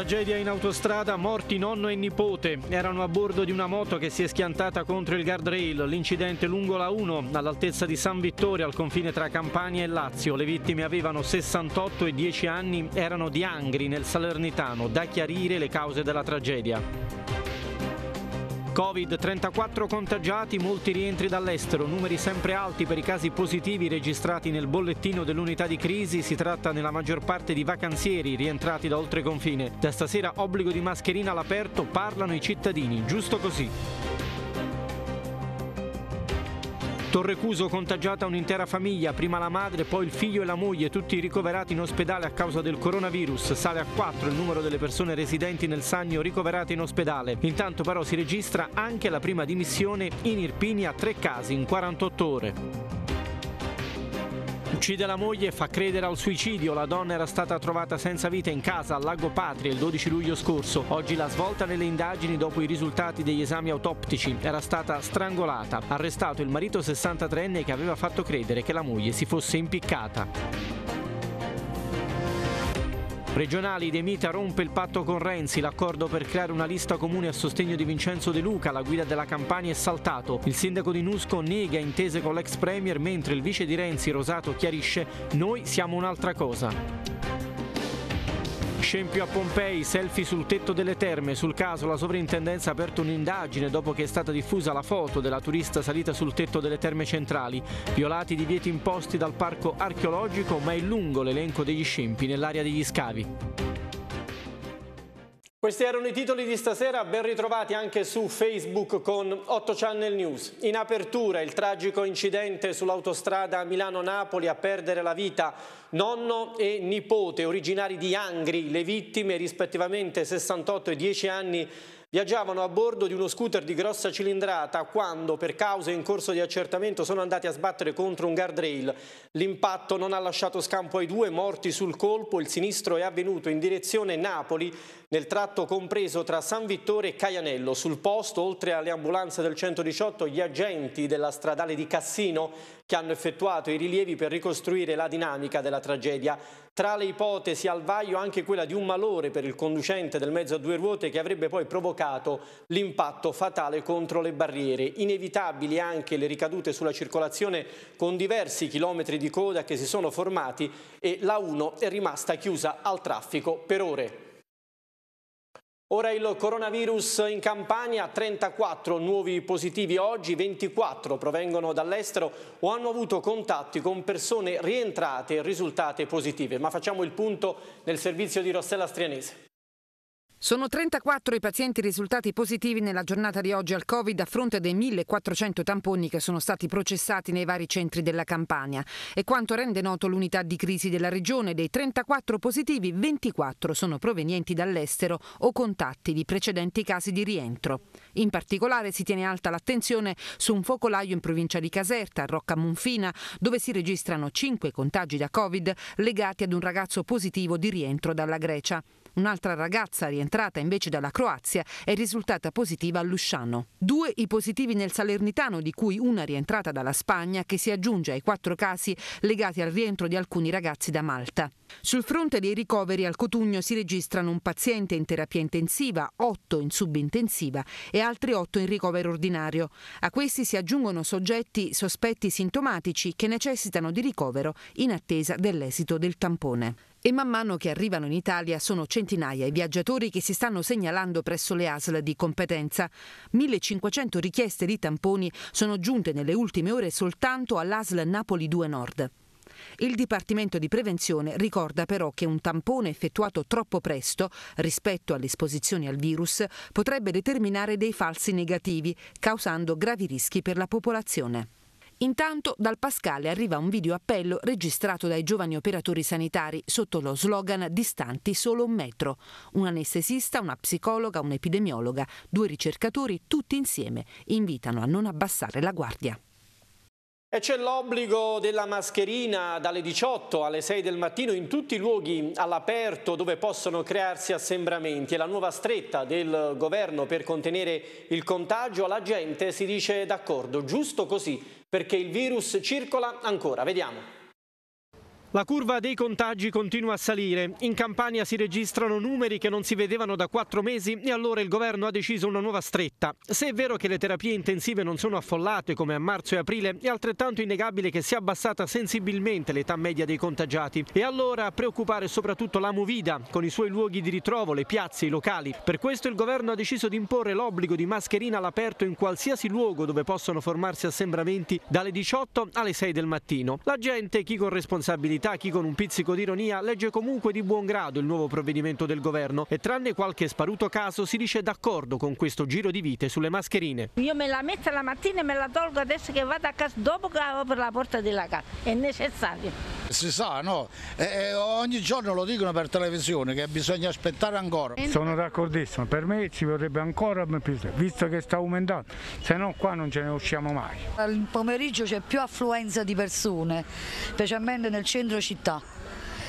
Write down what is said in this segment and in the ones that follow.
Tragedia in autostrada, morti nonno e nipote. Erano a bordo di una moto che si è schiantata contro il guardrail. L'incidente lungo la 1, all'altezza di San Vittorio, al confine tra Campania e Lazio. Le vittime avevano 68 e 10 anni, erano di Angri, nel Salernitano. Da chiarire le cause della tragedia. Covid, 34 contagiati, molti rientri dall'estero, numeri sempre alti per i casi positivi registrati nel bollettino dell'unità di crisi, si tratta nella maggior parte di vacanzieri rientrati da oltre confine. Da stasera obbligo di mascherina all'aperto, parlano i cittadini, giusto così. Torre Cuso contagiata un'intera famiglia, prima la madre, poi il figlio e la moglie, tutti ricoverati in ospedale a causa del coronavirus. Sale a 4 il numero delle persone residenti nel Sannio ricoverate in ospedale. Intanto però si registra anche la prima dimissione in Irpini a tre casi in 48 ore. Uccide la moglie e fa credere al suicidio. La donna era stata trovata senza vita in casa a Lago Patria il 12 luglio scorso. Oggi la svolta nelle indagini dopo i risultati degli esami autoptici. Era stata strangolata. Arrestato il marito 63enne che aveva fatto credere che la moglie si fosse impiccata. Regionali, De Mita rompe il patto con Renzi, l'accordo per creare una lista comune a sostegno di Vincenzo De Luca, la guida della campagna è saltato. Il sindaco di Nusco nega intese con l'ex premier, mentre il vice di Renzi, Rosato, chiarisce noi siamo un'altra cosa. Scempio a Pompei, selfie sul tetto delle terme, sul caso la sovrintendenza ha aperto un'indagine dopo che è stata diffusa la foto della turista salita sul tetto delle terme centrali, violati i divieti imposti dal parco archeologico ma è lungo l'elenco degli scempi nell'area degli scavi. Questi erano i titoli di stasera, ben ritrovati anche su Facebook con 8 Channel News. In apertura il tragico incidente sull'autostrada Milano-Napoli a perdere la vita nonno e nipote originari di Angri, le vittime rispettivamente 68 e 10 anni Viaggiavano a bordo di uno scooter di grossa cilindrata quando, per cause in corso di accertamento, sono andati a sbattere contro un guardrail. L'impatto non ha lasciato scampo ai due morti sul colpo. Il sinistro è avvenuto in direzione Napoli, nel tratto compreso tra San Vittore e Caianello. Sul posto, oltre alle ambulanze del 118, gli agenti della stradale di Cassino che hanno effettuato i rilievi per ricostruire la dinamica della tragedia. Tra le ipotesi al vaglio anche quella di un malore per il conducente del mezzo a due ruote che avrebbe poi provocato l'impatto fatale contro le barriere. Inevitabili anche le ricadute sulla circolazione con diversi chilometri di coda che si sono formati e la 1 è rimasta chiusa al traffico per ore. Ora il coronavirus in Campania, 34 nuovi positivi oggi, 24 provengono dall'estero o hanno avuto contatti con persone rientrate e risultate positive. Ma facciamo il punto nel servizio di Rossella Strianese. Sono 34 i pazienti risultati positivi nella giornata di oggi al Covid a fronte dei 1400 tamponi che sono stati processati nei vari centri della Campania e quanto rende noto l'unità di crisi della regione, dei 34 positivi 24 sono provenienti dall'estero o contatti di precedenti casi di rientro. In particolare si tiene alta l'attenzione su un focolaio in provincia di Caserta, a Rocca Monfina, dove si registrano 5 contagi da Covid legati ad un ragazzo positivo di rientro dalla Grecia. Un'altra ragazza rientrata invece dalla Croazia è risultata positiva a Lusciano. Due i positivi nel Salernitano, di cui una rientrata dalla Spagna, che si aggiunge ai quattro casi legati al rientro di alcuni ragazzi da Malta. Sul fronte dei ricoveri al Cotugno si registrano un paziente in terapia intensiva, otto in subintensiva e altri otto in ricovero ordinario. A questi si aggiungono soggetti sospetti sintomatici che necessitano di ricovero in attesa dell'esito del tampone. E man mano che arrivano in Italia sono centinaia i viaggiatori che si stanno segnalando presso le ASL di competenza. 1500 richieste di tamponi sono giunte nelle ultime ore soltanto all'ASL Napoli 2 Nord. Il Dipartimento di Prevenzione ricorda però che un tampone effettuato troppo presto rispetto all'esposizione al virus potrebbe determinare dei falsi negativi, causando gravi rischi per la popolazione. Intanto dal Pascale arriva un video appello registrato dai giovani operatori sanitari sotto lo slogan Distanti solo un metro. Un anestesista, una psicologa, un'epidemiologa, due ricercatori, tutti insieme, invitano a non abbassare la guardia. E c'è l'obbligo della mascherina dalle 18 alle 6 del mattino in tutti i luoghi all'aperto dove possono crearsi assembramenti. È la nuova stretta del governo per contenere il contagio. La gente si dice d'accordo, giusto così perché il virus circola ancora. Vediamo. La curva dei contagi continua a salire. In Campania si registrano numeri che non si vedevano da quattro mesi e allora il governo ha deciso una nuova stretta. Se è vero che le terapie intensive non sono affollate come a marzo e aprile, è altrettanto innegabile che sia abbassata sensibilmente l'età media dei contagiati. E allora a preoccupare soprattutto la Movida, con i suoi luoghi di ritrovo, le piazze, i locali. Per questo il governo ha deciso di imporre l'obbligo di mascherina all'aperto in qualsiasi luogo dove possono formarsi assembramenti dalle 18 alle 6 del mattino. La gente, chi con responsabilità, verità chi con un pizzico di ironia legge comunque di buon grado il nuovo provvedimento del governo e tranne qualche sparuto caso si dice d'accordo con questo giro di vite sulle mascherine. Io me la metto la mattina e me la tolgo adesso che vado a casa dopo che apro la porta della casa, è necessario. Si sa, no? E ogni giorno lo dicono per televisione che bisogna aspettare ancora. Sono d'accordissimo, per me ci vorrebbe ancora visto che sta aumentando, se no qua non ce ne usciamo mai. Al pomeriggio c'è più affluenza di persone, specialmente nel centro centro città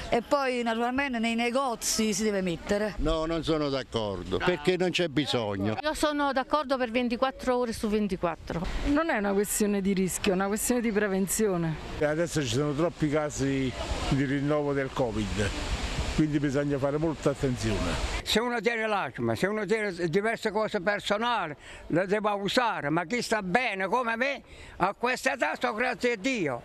e poi naturalmente nei negozi si deve mettere. No, non sono d'accordo, perché non c'è bisogno. Io sono d'accordo per 24 ore su 24. Non è una questione di rischio, è una questione di prevenzione. Adesso ci sono troppi casi di rinnovo del Covid. Quindi bisogna fare molta attenzione. Se uno tiene l'acma, se uno tiene diverse cose personali, le deve usare, ma chi sta bene come me, a questa età sto grazie a Dio.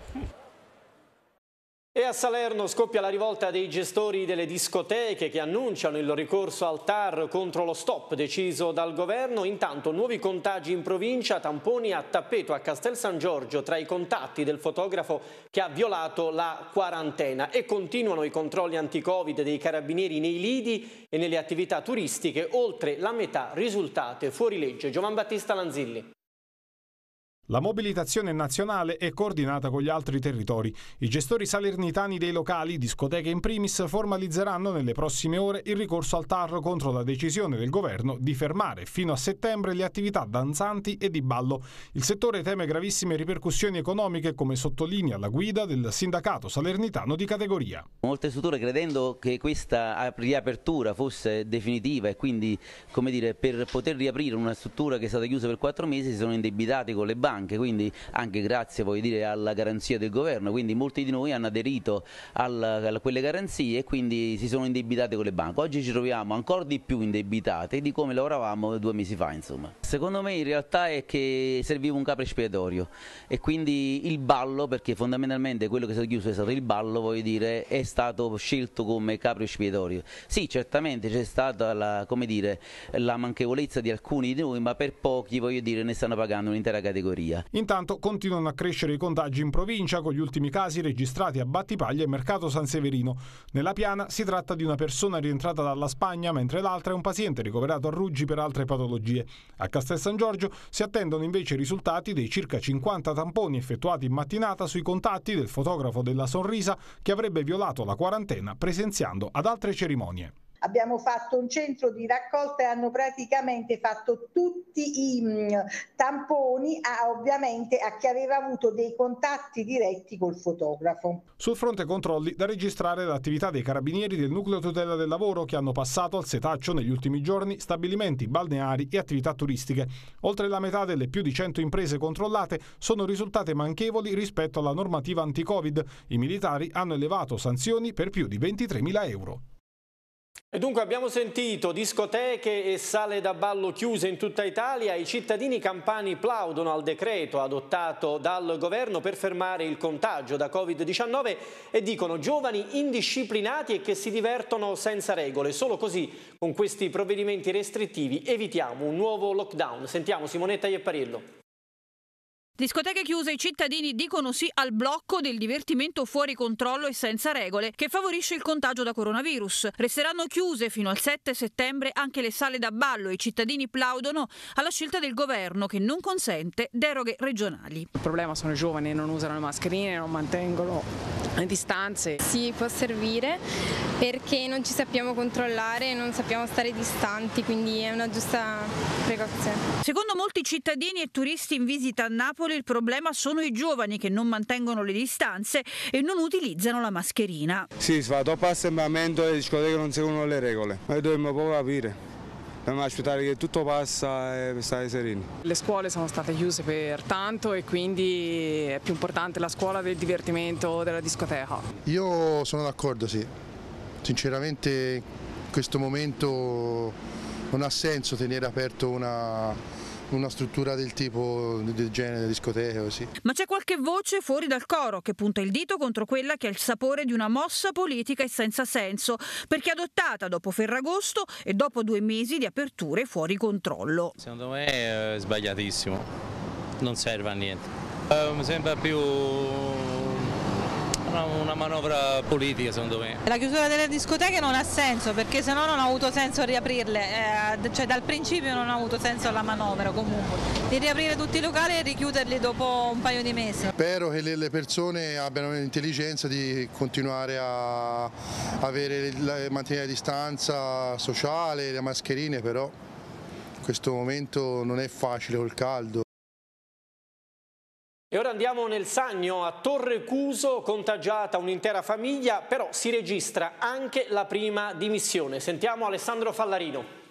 E a Salerno scoppia la rivolta dei gestori delle discoteche che annunciano il ricorso al TAR contro lo stop deciso dal governo. Intanto nuovi contagi in provincia, tamponi a tappeto a Castel San Giorgio tra i contatti del fotografo che ha violato la quarantena. E continuano i controlli anti-covid dei carabinieri nei lidi e nelle attività turistiche, oltre la metà risultate fuori legge. Giovan Battista Lanzilli. La mobilitazione nazionale è coordinata con gli altri territori. I gestori salernitani dei locali, discoteche in primis, formalizzeranno nelle prossime ore il ricorso al TAR contro la decisione del governo di fermare fino a settembre le attività danzanti e di ballo. Il settore teme gravissime ripercussioni economiche, come sottolinea la guida del sindacato salernitano di categoria. Molte strutture, credendo che questa riapertura fosse definitiva e quindi dire, per poter riaprire una struttura che è stata chiusa per quattro mesi, si sono indebitate con le banche banche, quindi anche grazie dire, alla garanzia del governo, quindi molti di noi hanno aderito alla, a quelle garanzie e quindi si sono indebitate con le banche. Oggi ci troviamo ancora di più indebitate di come lavoravamo due mesi fa. Insomma. Secondo me in realtà è che serviva un capo espiatorio e quindi il ballo, perché fondamentalmente quello che si è chiuso è stato il ballo, voglio dire, è stato scelto come capo espiatorio. Sì, certamente c'è stata la, dire, la manchevolezza di alcuni di noi, ma per pochi voglio dire, ne stanno pagando un'intera categoria categoria. Intanto continuano a crescere i contagi in provincia con gli ultimi casi registrati a Battipaglia e Mercato San Severino. Nella piana si tratta di una persona rientrata dalla Spagna, mentre l'altra è un paziente ricoverato a Ruggi per altre patologie. A Castel San Giorgio si attendono invece i risultati dei circa 50 tamponi effettuati in mattinata sui contatti del fotografo della Sonrisa che avrebbe violato la quarantena presenziando ad altre cerimonie. Abbiamo fatto un centro di raccolta e hanno praticamente fatto tutti i mh, mm, tamponi a, ovviamente a chi aveva avuto dei contatti diretti col fotografo. Sul fronte controlli da registrare l'attività dei carabinieri del nucleo tutela del lavoro che hanno passato al setaccio negli ultimi giorni stabilimenti balneari e attività turistiche. Oltre la metà delle più di 100 imprese controllate sono risultate manchevoli rispetto alla normativa anti-covid. I militari hanno elevato sanzioni per più di 23.000 euro. E dunque abbiamo sentito discoteche e sale da ballo chiuse in tutta Italia, i cittadini campani plaudono al decreto adottato dal governo per fermare il contagio da Covid-19 e dicono giovani indisciplinati e che si divertono senza regole. Solo così, con questi provvedimenti restrittivi, evitiamo un nuovo lockdown. Sentiamo Simonetta Iepparillo. Discoteche chiuse, i cittadini dicono sì al blocco del divertimento fuori controllo e senza regole che favorisce il contagio da coronavirus. Resteranno chiuse fino al 7 settembre anche le sale da ballo. I cittadini plaudono alla scelta del governo che non consente deroghe regionali. Il problema sono i giovani, non usano le mascherine, non mantengono le distanze. Sì, può servire perché non ci sappiamo controllare, e non sappiamo stare distanti, quindi è una giusta precauzione. Secondo molti cittadini e turisti in visita a Napoli, singoli il problema sono i giovani che non mantengono le distanze e non utilizzano la mascherina. Sì, si fa troppo assembramento e le discoteche non seguono le regole. Noi dobbiamo proprio capire dobbiamo aspettare che tutto passa e stare sereni. Le scuole sono state chiuse per tanto e quindi è più importante la scuola del divertimento della discoteca. Io sono d'accordo, sì. Sinceramente in questo momento non ha senso tenere aperto una, una struttura del tipo del genere discoteca così. Ma c'è qualche voce fuori dal coro che punta il dito contro quella che ha il sapore di una mossa politica e senza senso, perché adottata dopo Ferragosto e dopo due mesi di aperture fuori controllo. Secondo me eh, è sbagliatissimo, non serve a niente. Eh, mi sembra più una, una, manovra politica secondo me. La chiusura delle discoteche non ha senso perché se no non ha avuto senso riaprirle, eh, cioè dal principio non ha avuto senso la manovra comunque, di riaprire tutti i locali e richiuderli dopo un paio di mesi. Spero che le persone abbiano l'intelligenza di continuare a avere, mantenere la distanza sociale, le mascherine però in questo momento non è facile col caldo. E ora andiamo nel Sagno, a Torre Cuso, contagiata un'intera famiglia, però si registra anche la prima dimissione. Sentiamo Alessandro Fallarino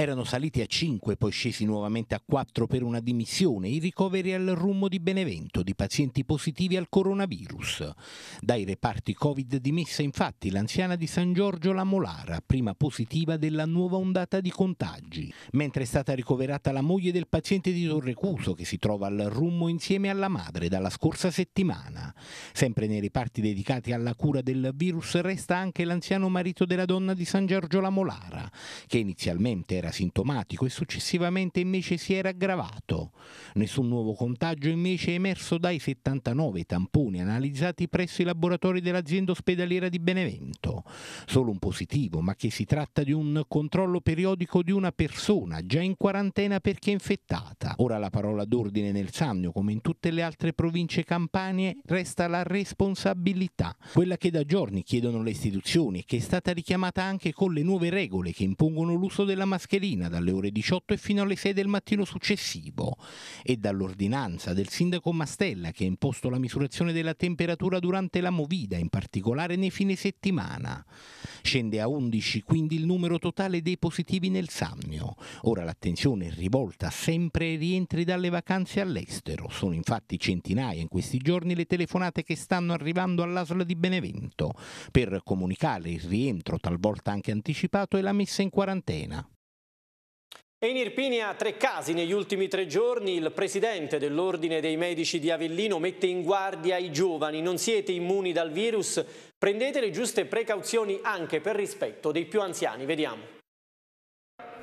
erano saliti a 5, poi scesi nuovamente a 4 per una dimissione, i ricoveri al rummo di Benevento di pazienti positivi al coronavirus. Dai reparti Covid dimessa infatti l'anziana di San Giorgio La Molara, prima positiva della nuova ondata di contagi, mentre è stata ricoverata la moglie del paziente di Torrecuso che si trova al rummo insieme alla madre dalla scorsa settimana. Sempre nei reparti dedicati alla cura del virus resta anche l'anziano marito della donna di San Giorgio La Molara, che inizialmente era era sintomatico e successivamente invece si era aggravato. Nessun nuovo contagio invece è emerso dai 79 tamponi analizzati presso i laboratori dell'azienda ospedaliera di Benevento. Solo un positivo, ma che si tratta di un controllo periodico di una persona già in quarantena perché infettata. Ora la parola d'ordine nel Sannio, come in tutte le altre province campanie, resta la responsabilità, quella che da giorni chiedono le istituzioni e che è stata richiamata anche con le nuove regole che impongono l'uso della mascherina mascherina dalle ore 18 e fino alle 6 del mattino successivo e dall'ordinanza del sindaco Mastella che ha imposto la misurazione della temperatura durante la movida, in particolare nei fine settimana. Scende a 11 quindi il numero totale dei positivi nel Sannio. Ora l'attenzione è rivolta sempre ai rientri dalle vacanze all'estero. Sono infatti centinaia in questi giorni le telefonate che stanno arrivando all'asola di Benevento per comunicare il rientro talvolta anche anticipato e la messa in quarantena. E in Irpinia tre casi negli ultimi tre giorni. Il presidente dell'Ordine dei Medici di Avellino mette in guardia i giovani. Non siete immuni dal virus, prendete le giuste precauzioni anche per rispetto dei più anziani. Vediamo.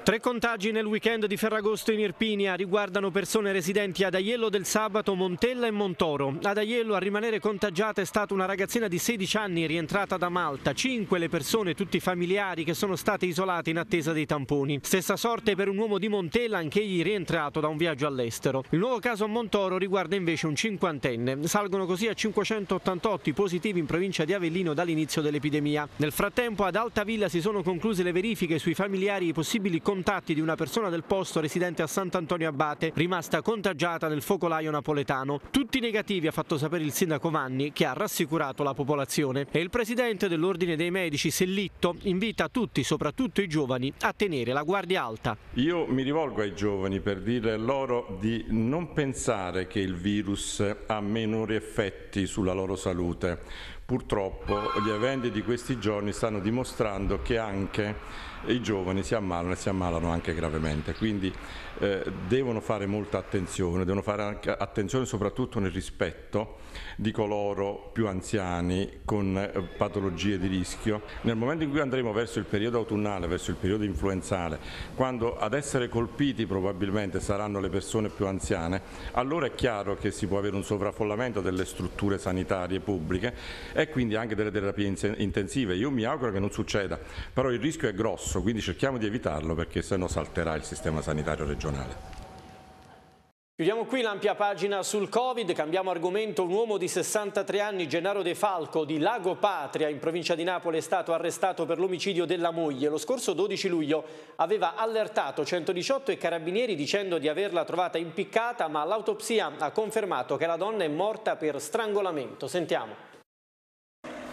Tre contagi nel weekend di Ferragosto in Irpinia riguardano persone residenti ad Aiello del Sabato, Montella e Montoro. Ad Aiello a rimanere contagiata è stata una ragazzina di 16 anni rientrata da Malta, Cinque le persone, tutti familiari, che sono state isolate in attesa dei tamponi. Stessa sorte per un uomo di Montella, anch'egli rientrato da un viaggio all'estero. Il nuovo caso a Montoro riguarda invece un cinquantenne. Salgono così a 588 i positivi in provincia di Avellino dall'inizio dell'epidemia. Nel frattempo ad Altavilla si sono concluse le verifiche sui familiari e possibili contagi contatti di una persona del posto residente a Sant'Antonio Abate, rimasta contagiata nel focolaio napoletano. Tutti negativi ha fatto sapere il sindaco Manni, che ha rassicurato la popolazione. E il presidente dell'Ordine dei Medici, Sellitto, invita tutti, soprattutto i giovani, a tenere la guardia alta. Io mi rivolgo ai giovani per dire loro di non pensare che il virus ha minori effetti sulla loro salute, Purtroppo gli eventi di questi giorni stanno dimostrando che anche i giovani si ammalano e si ammalano anche gravemente, quindi eh, devono fare molta attenzione, devono fare anche attenzione soprattutto nel rispetto di coloro più anziani con eh, patologie di rischio. Nel momento in cui andremo verso il periodo autunnale, verso il periodo influenzale, quando ad essere colpiti probabilmente saranno le persone più anziane, allora è chiaro che si può avere un sovraffollamento delle strutture sanitarie pubbliche e quindi anche delle terapie intensive. Io mi auguro che non succeda, però il rischio è grosso, quindi cerchiamo di evitarlo perché sennò salterà il sistema sanitario regionale regionale. Chiudiamo qui l'ampia pagina sul Covid, cambiamo argomento, un uomo di 63 anni, Gennaro De Falco di Lago Patria in provincia di Napoli è stato arrestato per l'omicidio della moglie. Lo scorso 12 luglio aveva allertato 118 e carabinieri dicendo di averla trovata impiccata ma l'autopsia ha confermato che la donna è morta per strangolamento. Sentiamo.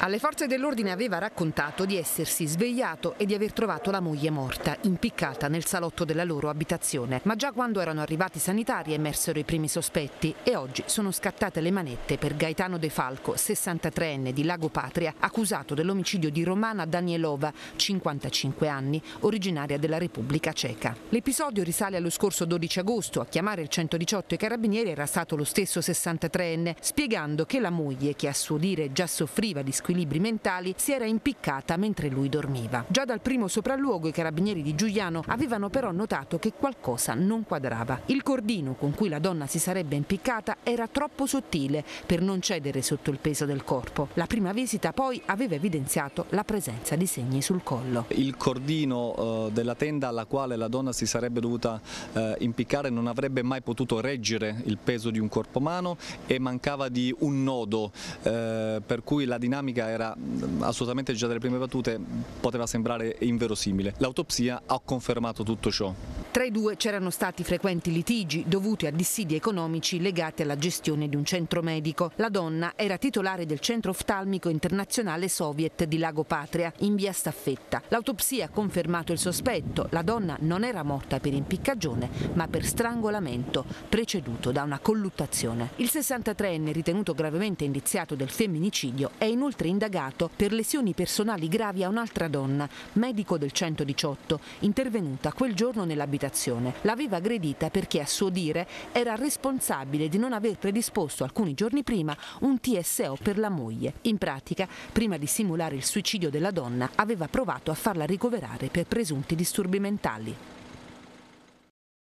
Alle forze dell'ordine aveva raccontato di essersi svegliato e di aver trovato la moglie morta, impiccata nel salotto della loro abitazione. Ma già quando erano arrivati i sanitari emersero i primi sospetti e oggi sono scattate le manette per Gaetano De Falco, 63enne di Lago Patria, accusato dell'omicidio di Romana Danielova, 55 anni, originaria della Repubblica Ceca. L'episodio risale allo scorso 12 agosto. A chiamare il 118 i carabinieri era stato lo stesso 63enne, spiegando che la moglie, che a suo dire già soffriva di squilibrio, equilibri mentali, si era impiccata mentre lui dormiva. Già dal primo sopralluogo i carabinieri di Giuliano avevano però notato che qualcosa non quadrava. Il cordino con cui la donna si sarebbe impiccata era troppo sottile per non cedere sotto il peso del corpo. La prima visita poi aveva evidenziato la presenza di segni sul collo. Il cordino eh, della tenda alla quale la donna si sarebbe dovuta eh, impiccare non avrebbe mai potuto reggere il peso di un corpo umano e mancava di un nodo eh, per cui la dinamica medica era assolutamente già dalle prime battute, poteva sembrare inverosimile. L'autopsia ha confermato tutto ciò. Tra i due c'erano stati frequenti litigi dovuti a dissidi economici legati alla gestione di un centro medico. La donna era titolare del centro oftalmico internazionale soviet di Lago Patria, in via Staffetta. L'autopsia ha confermato il sospetto. La donna non era morta per impiccagione, ma per strangolamento, preceduto da una colluttazione. Il 63enne, ritenuto gravemente indiziato del femminicidio, è inoltre indagato per lesioni personali gravi a un'altra donna, medico del 118, intervenuta quel giorno nell'abitazione. L'aveva aggredita perché, a suo dire, era responsabile di non aver predisposto alcuni giorni prima un TSO per la moglie. In pratica, prima di simulare il suicidio della donna, aveva provato a farla ricoverare per presunti disturbi mentali.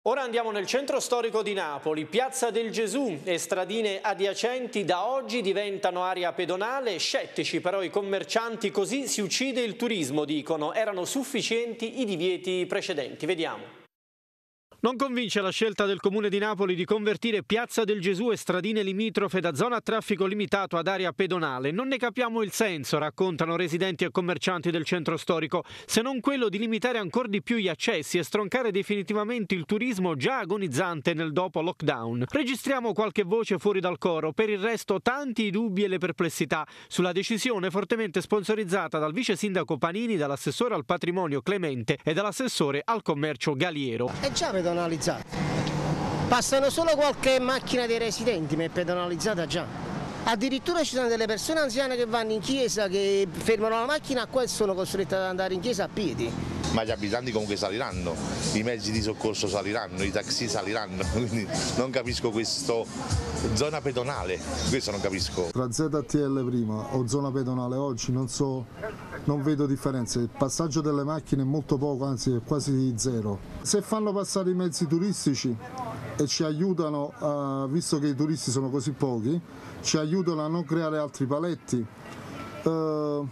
Ora andiamo nel centro storico di Napoli, Piazza del Gesù e stradine adiacenti da oggi diventano area pedonale, scettici però i commercianti, così si uccide il turismo dicono, erano sufficienti i divieti precedenti, vediamo. Non convince la scelta del Comune di Napoli di convertire Piazza del Gesù e stradine limitrofe da zona a traffico limitato ad area pedonale. Non ne capiamo il senso, raccontano residenti e commercianti del centro storico, se non quello di limitare ancora di più gli accessi e stroncare definitivamente il turismo già agonizzante nel dopo lockdown. Registriamo qualche voce fuori dal coro, per il resto tanti i dubbi e le perplessità sulla decisione fortemente sponsorizzata dal vice sindaco Panini, dall'assessore al patrimonio Clemente e dall'assessore al commercio Galiero. E eh già, vedo pedonalizzata. Passano solo qualche macchina dei residenti, ma è pedonalizzata già. Addirittura ci sono delle persone anziane che vanno in chiesa, che fermano la macchina qua e sono costrette ad andare in chiesa a piedi ma gli abitanti comunque saliranno, i mezzi di soccorso saliranno, i taxi saliranno, quindi non capisco questo zona pedonale, questo non capisco. Tra ZTL prima o zona pedonale oggi non so non vedo differenze, il passaggio delle macchine è molto poco, anzi è quasi zero. Se fanno passare i mezzi turistici e ci aiutano, a, eh, visto che i turisti sono così pochi, ci aiutano a non creare altri paletti. Uh,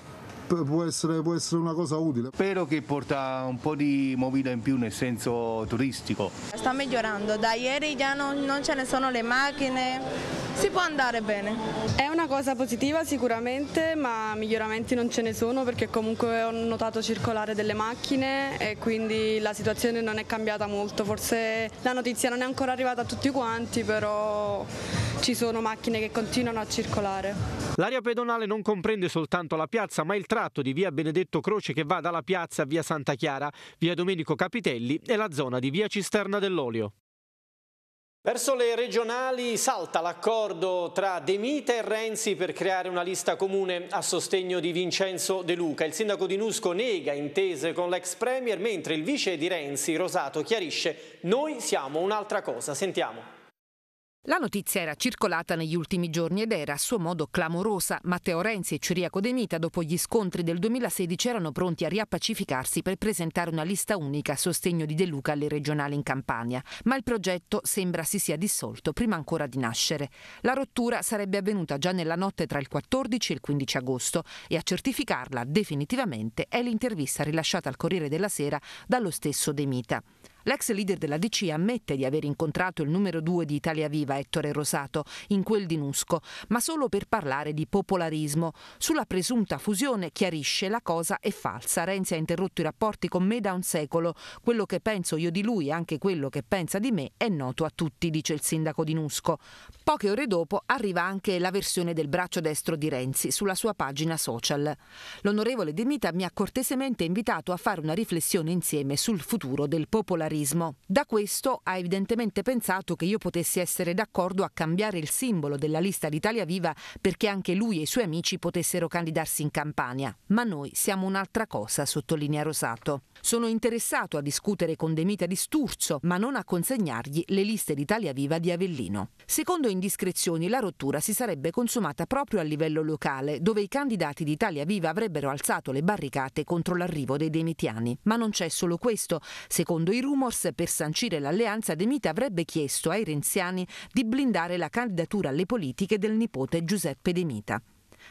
può essere, può essere una cosa utile. Spero che porta un po' di movida in più nel senso turistico. Sta migliorando, da ieri già non, non ce ne sono le macchine, si può andare bene. È una cosa positiva sicuramente, ma miglioramenti non ce ne sono perché comunque ho notato circolare delle macchine e quindi la situazione non è cambiata molto, forse la notizia non è ancora arrivata a tutti quanti, però ci sono macchine che continuano a circolare. L'area pedonale non comprende soltanto la piazza ma il tratto di via Benedetto Croce che va dalla piazza a via Santa Chiara, via Domenico Capitelli e la zona di via Cisterna dell'Olio. Verso le regionali salta l'accordo tra De Mita e Renzi per creare una lista comune a sostegno di Vincenzo De Luca. Il sindaco di Nusco nega intese con l'ex premier, mentre il vice di Renzi, Rosato, chiarisce noi siamo un'altra cosa. Sentiamo. La notizia era circolata negli ultimi giorni ed era a suo modo clamorosa. Matteo Renzi e Ciriaco De Mita, dopo gli scontri del 2016, erano pronti a riappacificarsi per presentare una lista unica a sostegno di De Luca alle regionali in Campania. Ma il progetto sembra si sia dissolto prima ancora di nascere. La rottura sarebbe avvenuta già nella notte tra il 14 e il 15 agosto e a certificarla definitivamente è l'intervista rilasciata al Corriere della Sera dallo stesso De Mita. L'ex leader della DC ammette di aver incontrato il numero due di Italia Viva, Ettore Rosato, in quel di Nusco, ma solo per parlare di popolarismo. Sulla presunta fusione chiarisce la cosa è falsa. Renzi ha interrotto i rapporti con me da un secolo. Quello che penso io di lui e anche quello che pensa di me è noto a tutti, dice il sindaco di Nusco. Poche ore dopo arriva anche la versione del braccio destro di Renzi sulla sua pagina social. L'onorevole De Mita mi ha cortesemente invitato a fare una riflessione insieme sul futuro del popolarismo terrorismo. Da questo ha evidentemente pensato che io potessi essere d'accordo a cambiare il simbolo della lista d'Italia Viva perché anche lui e i suoi amici potessero candidarsi in Campania. Ma noi siamo un'altra cosa, sottolinea Rosato. Sono interessato a discutere con Demita di Sturzo, ma non a consegnargli le liste d'Italia Viva di Avellino. Secondo indiscrezioni, la rottura si sarebbe consumata proprio a livello locale, dove i candidati d'Italia Viva avrebbero alzato le barricate contro l'arrivo dei demitiani. Ma non c'è solo questo. Secondo i rumori, Timors per sancire l'alleanza, De Mita avrebbe chiesto ai renziani di blindare la candidatura alle politiche del nipote Giuseppe De Mita.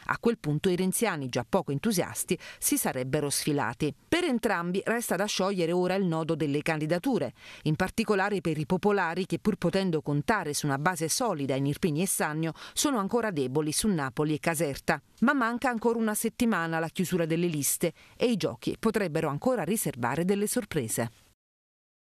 A quel punto i renziani, già poco entusiasti, si sarebbero sfilati. Per entrambi resta da sciogliere ora il nodo delle candidature, in particolare per i popolari che pur potendo contare su una base solida in Irpini e Sannio sono ancora deboli su Napoli e Caserta. Ma manca ancora una settimana alla chiusura delle liste e i giochi potrebbero ancora riservare delle sorprese.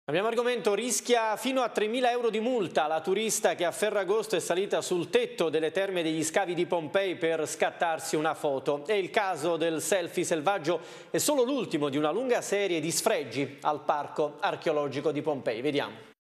Abbiamo argomento, rischia fino a 3.000 euro di multa la turista che a Ferragosto è salita sul tetto delle terme degli scavi di Pompei per scattarsi una foto. E il caso del selfie selvaggio, è solo l'ultimo di una lunga serie di sfregi al parco archeologico di Pompei. Vediamo.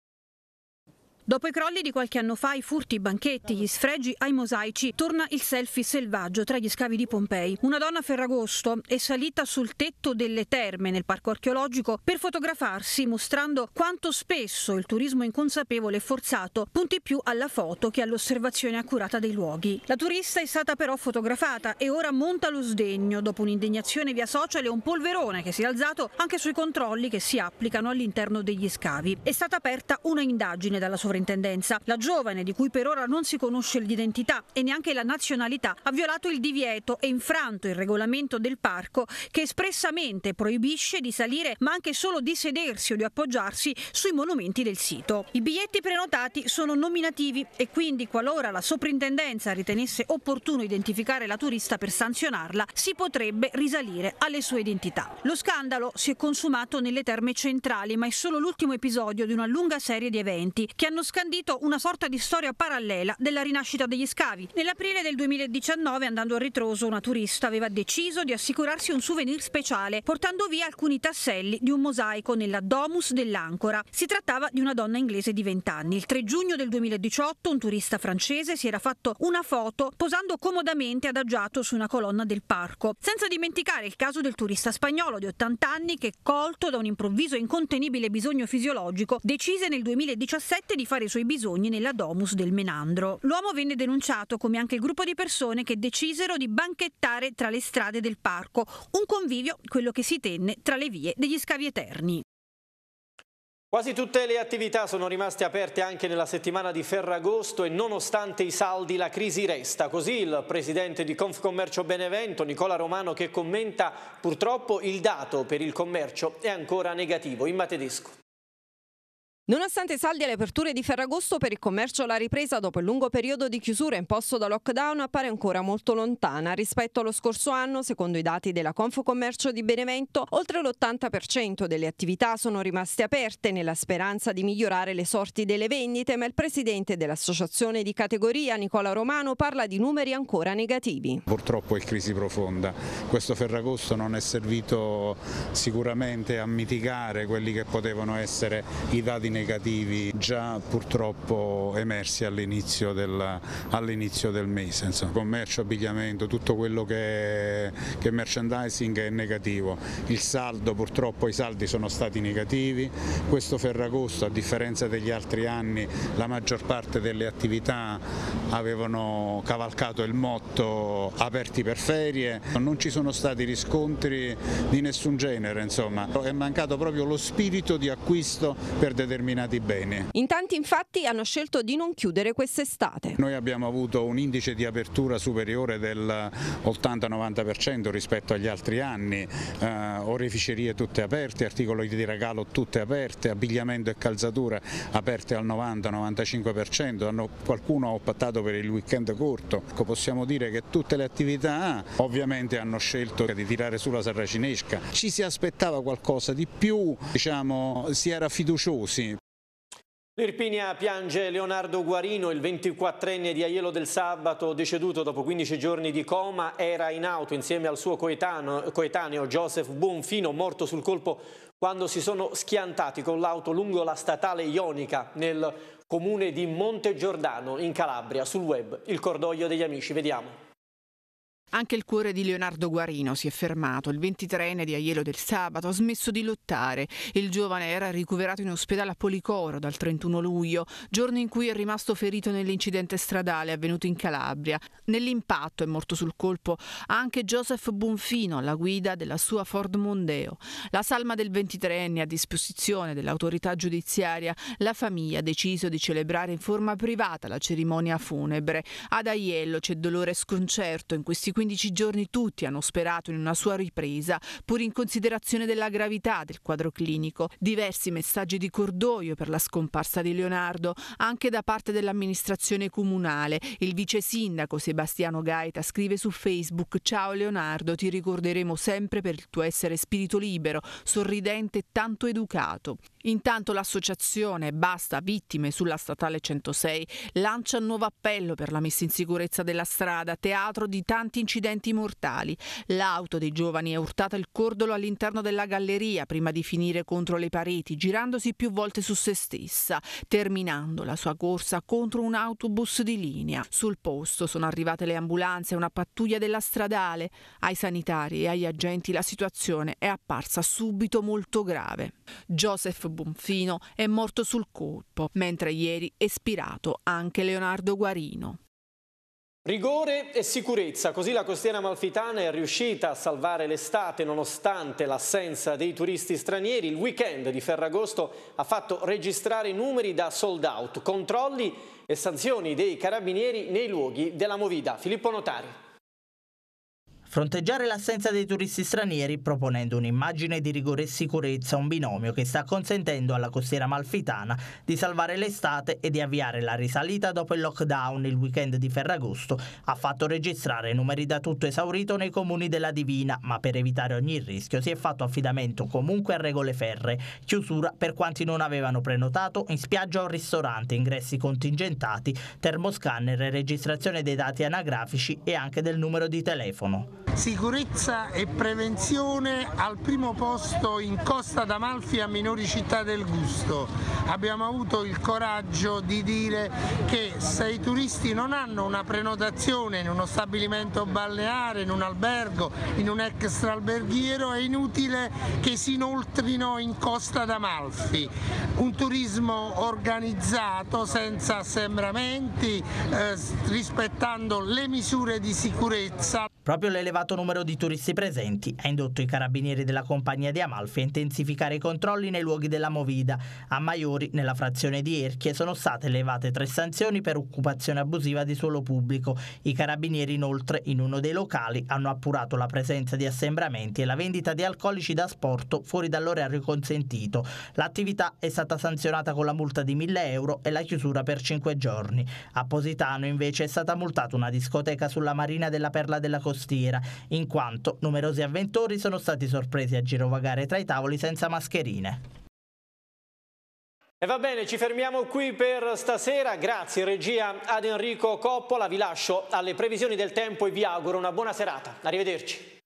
Dopo i crolli di qualche anno fa, i furti, i banchetti, gli sfregi ai mosaici, torna il selfie selvaggio tra gli scavi di Pompei. Una donna a Ferragosto è salita sul tetto delle terme nel parco archeologico per fotografarsi mostrando quanto spesso il turismo inconsapevole e forzato, punti più alla foto che all'osservazione accurata dei luoghi. La turista è stata però fotografata e ora monta lo sdegno dopo un'indignazione via social e un polverone che si è alzato anche sui controlli che si applicano all'interno degli scavi. È stata aperta una indagine dalla sovranità sovrintendenza. La giovane, di cui per ora non si conosce l'identità e neanche la nazionalità, ha violato il divieto e infranto il regolamento del parco che espressamente proibisce di salire ma anche solo di sedersi o di appoggiarsi sui monumenti del sito. I biglietti prenotati sono nominativi e quindi qualora la soprintendenza ritenesse opportuno identificare la turista per sanzionarla, si potrebbe risalire alle sue identità. Lo scandalo si è consumato nelle terme centrali ma è solo l'ultimo episodio di una lunga serie di eventi che hanno scandito una sorta di storia parallela della rinascita degli scavi. Nell'aprile del 2019, andando a ritroso, una turista aveva deciso di assicurarsi un souvenir speciale, portando via alcuni tasselli di un mosaico nella Domus dell'Ancora. Si trattava di una donna inglese di 20 anni. Il 3 giugno del 2018 un turista francese si era fatto una foto posando comodamente adagiato su una colonna del parco. Senza dimenticare il caso del turista spagnolo di 80 anni che, colto da un improvviso e incontenibile bisogno fisiologico, decise nel 2017 di fare soddisfare i suoi bisogni nella domus del Menandro. L'uomo venne denunciato come anche il gruppo di persone che decisero di banchettare tra le strade del parco, un convivio, quello che si tenne tra le vie degli scavi eterni. Quasi tutte le attività sono rimaste aperte anche nella settimana di Ferragosto e nonostante i saldi la crisi resta. Così il presidente di Confcommercio Benevento, Nicola Romano, che commenta purtroppo il dato per il commercio è ancora negativo. Imma Tedesco. Nonostante i saldi alle aperture di Ferragosto per il commercio la ripresa dopo il lungo periodo di chiusura imposto da lockdown appare ancora molto lontana rispetto allo scorso anno, secondo i dati della Confocommercio di Benevento, oltre l'80% delle attività sono rimaste aperte nella speranza di migliorare le sorti delle vendite, ma il presidente dell'associazione di categoria Nicola Romano parla di numeri ancora negativi. Purtroppo è crisi profonda, questo Ferragosto non è servito sicuramente a mitigare quelli che potevano essere i dati negativi già purtroppo emersi all'inizio del, all del, mese, insomma, commercio, abbigliamento, tutto quello che è, che è merchandising è negativo, il saldo purtroppo i saldi sono stati negativi, questo Ferragosto a differenza degli altri anni la maggior parte delle attività avevano cavalcato il motto aperti per ferie, non ci sono stati riscontri di nessun genere, insomma, è mancato proprio lo spirito di acquisto per determinare determinati beni. In tanti infatti hanno scelto di non chiudere quest'estate. Noi abbiamo avuto un indice di apertura superiore del 80-90% rispetto agli altri anni, eh, oreficerie tutte aperte, articoli di regalo tutte aperte, abbigliamento e calzatura aperte al 90-95%, qualcuno ha optato per il weekend corto, ecco, possiamo dire che tutte le attività ovviamente hanno scelto di tirare sulla Sarracinesca, ci si aspettava qualcosa di più, diciamo, si era fiduciosi L'Irpinia piange Leonardo Guarino, il 24enne di Aiello del Sabato, deceduto dopo 15 giorni di coma, era in auto insieme al suo coetaneo, coetaneo Joseph Bonfino, morto sul colpo quando si sono schiantati con l'auto lungo la statale Ionica nel comune di Monte Giordano in Calabria. Sul web il cordoglio degli amici, vediamo. Anche il cuore di Leonardo Guarino si è fermato. Il 23enne di Aiello del Sabato ha smesso di lottare. Il giovane era ricoverato in ospedale a Policoro dal 31 luglio, giorno in cui è rimasto ferito nell'incidente stradale avvenuto in Calabria. Nell'impatto è morto sul colpo anche Joseph Bonfino alla guida della sua Ford Mondeo. La salma del 23enne a disposizione dell'autorità giudiziaria, la famiglia ha deciso di celebrare in forma privata la cerimonia funebre. Ad Aiello c'è dolore e sconcerto in questi 15 15 giorni tutti hanno sperato in una sua ripresa, pur in considerazione della gravità del quadro clinico. Diversi messaggi di cordoglio per la scomparsa di Leonardo, anche da parte dell'amministrazione comunale. Il vice sindaco Sebastiano Gaeta scrive su Facebook Ciao Leonardo, ti ricorderemo sempre per il tuo essere spirito libero, sorridente e tanto educato. Intanto l'associazione Basta Vittime sulla statale 106 lancia un nuovo appello per la messa in sicurezza della strada, teatro di tanti incidenti mortali. L'auto dei giovani è urtata il cordolo all'interno della galleria prima di finire contro le pareti, girandosi più volte su se stessa, terminando la sua corsa contro un autobus di linea. Sul posto sono arrivate le ambulanze e una pattuglia della stradale. Ai sanitari e agli agenti la situazione è apparsa subito molto grave. Joseph Bonfino è morto sul colpo, mentre ieri è spirato anche Leonardo Guarino. Rigore e sicurezza, così la costiera malfitana è riuscita a salvare l'estate nonostante l'assenza dei turisti stranieri. Il weekend di Ferragosto ha fatto registrare numeri da sold out, controlli e sanzioni dei carabinieri nei luoghi della Movida. Filippo Notari. Fronteggiare l'assenza dei turisti stranieri proponendo un'immagine di rigore e sicurezza, un binomio che sta consentendo alla costiera malfitana di salvare l'estate e di avviare la risalita dopo il lockdown il weekend di Ferragosto, ha fatto registrare numeri da tutto esaurito nei comuni della Divina, ma per evitare ogni rischio si è fatto affidamento comunque a regole ferre, chiusura per quanti non avevano prenotato in spiaggia o ristorante, ingressi contingentati, termoscanner e registrazione dei dati anagrafici e anche del numero di telefono. Sicurezza e prevenzione al primo posto in Costa d'Amalfi a Minori Città del Gusto. Abbiamo avuto il coraggio di dire che se i turisti non hanno una prenotazione in uno stabilimento balneare, in un albergo, in un extra alberghiero, è inutile che si inoltrino in Costa d'Amalfi. Un turismo organizzato, senza assembramenti, eh, rispettando le misure di sicurezza. Proprio l'elevato numero di turisti presenti ha indotto i carabinieri della compagnia di Amalfi a intensificare i controlli nei luoghi della Movida. A Maiori, nella frazione di Erchie, sono state elevate tre sanzioni per occupazione abusiva di suolo pubblico. I carabinieri inoltre in uno dei locali hanno appurato la presenza di assembramenti e la vendita di alcolici da sporto fuori dall'orario consentito. L'attività è stata sanzionata con la multa di 1000 euro e la chiusura per 5 giorni. A Positano invece è stata multata una discoteca sulla Marina della Perla della Costiera in quanto numerosi avventori sono stati sorpresi a girovagare tra i tavoli senza mascherine. E va bene, ci fermiamo qui per stasera. Grazie regia ad Enrico Coppola. Vi lascio alle previsioni del tempo e vi auguro una buona serata. Arrivederci.